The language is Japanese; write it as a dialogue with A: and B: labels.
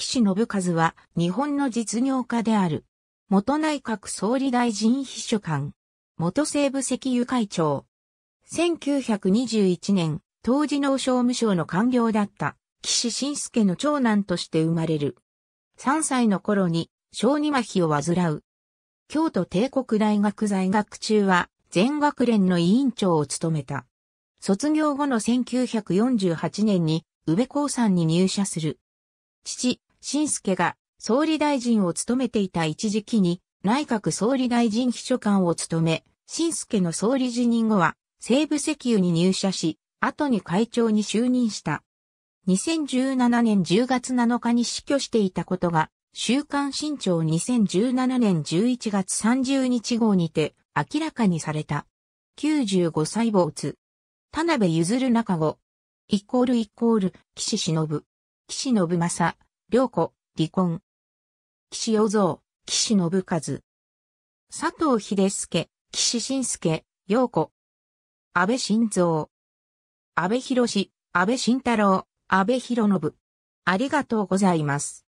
A: 岸信和は日本の実業家である。元内閣総理大臣秘書官。元西部石油会長。1921年、当時農商務省の官僚だった岸信介の長男として生まれる。3歳の頃に小児麻痺を患う。京都帝国大学在学中は全学連の委員長を務めた。卒業後の1948年に宇部高山に入社する。父、新助が総理大臣を務めていた一時期に内閣総理大臣秘書官を務め、新助の総理辞任後は西部石油に入社し、後に会長に就任した。2017年10月7日に死去していたことが、週刊新潮2017年11月30日号にて明らかにされた。95歳没。田辺譲る中後。イコールイコール、岸忍。岸信正。良子、離婚。岸洋蔵、岸信和。佐藤秀介、岸信介、陽子。安倍晋三。安倍博士、安倍晋太郎、安倍博信。ありがとうございます。